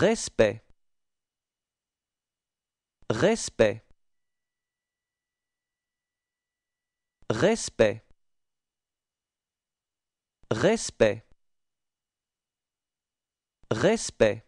Respect. Respect. Respect. Respect. Respect.